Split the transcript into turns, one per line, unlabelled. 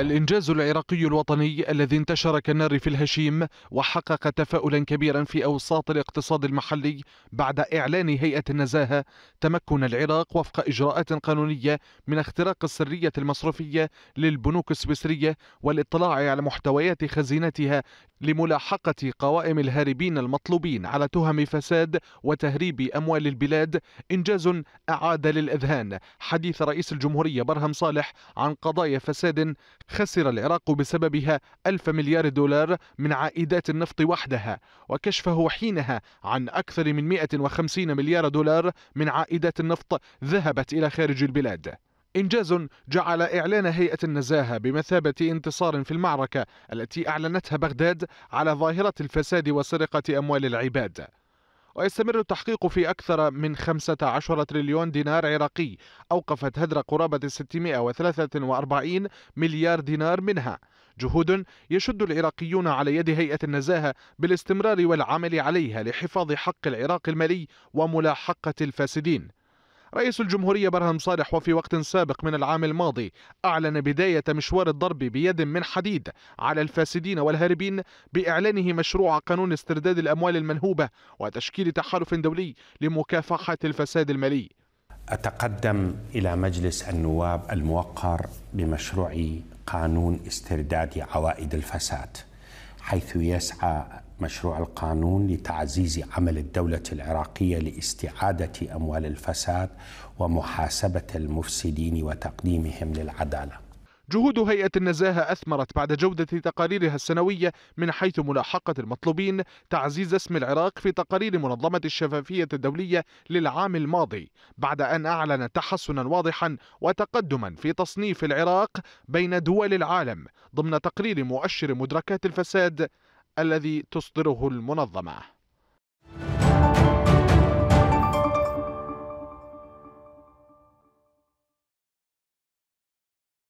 الإنجاز العراقي الوطني الذي انتشر كالنار في الهشيم وحقق تفاؤلا كبيرا في أوساط الاقتصاد المحلي بعد إعلان هيئة النزاهة تمكن العراق وفق إجراءات قانونية من اختراق السرية المصرفية للبنوك السويسرية والاطلاع على محتويات خزينتها لملاحقة قوائم الهاربين المطلوبين على تهم فساد وتهريب أموال البلاد إنجاز أعاد للأذهان حديث رئيس الجمهورية برهم صالح عن قضايا فساد خسر العراق بسببها ألف مليار دولار من عائدات النفط وحدها وكشفه حينها عن أكثر من 150 مليار دولار من عائدات النفط ذهبت إلى خارج البلاد إنجاز جعل إعلان هيئة النزاهة بمثابة انتصار في المعركة التي أعلنتها بغداد على ظاهرة الفساد وسرقة أموال العباد ويستمر التحقيق في أكثر من 15 تريليون دينار عراقي أوقفت هدر قرابة 643 مليار دينار منها جهود يشد العراقيون على يد هيئة النزاهة بالاستمرار والعمل عليها لحفاظ حق العراق المالي وملاحقة الفاسدين رئيس الجمهورية برهم صالح وفي وقت سابق من العام الماضي أعلن بداية مشوار الضرب بيد من حديد على الفاسدين والهاربين بإعلانه مشروع قانون استرداد الأموال المنهوبة وتشكيل تحالف دولي لمكافحة الفساد
المالي أتقدم إلى مجلس النواب الموقر بمشروع قانون استرداد عوائد الفساد حيث يسعى مشروع القانون لتعزيز عمل الدولة العراقية لاستعادة أموال الفساد ومحاسبة المفسدين وتقديمهم للعدالة.
جهود هيئة النزاهة أثمرت بعد جودة تقاريرها السنوية من حيث ملاحقة المطلوبين تعزيز اسم العراق في تقارير منظمة الشفافية الدولية للعام الماضي بعد أن أعلنت تحسنا واضحا وتقدما في تصنيف العراق بين دول العالم ضمن تقرير مؤشر مدركات الفساد الذي تصدره المنظمه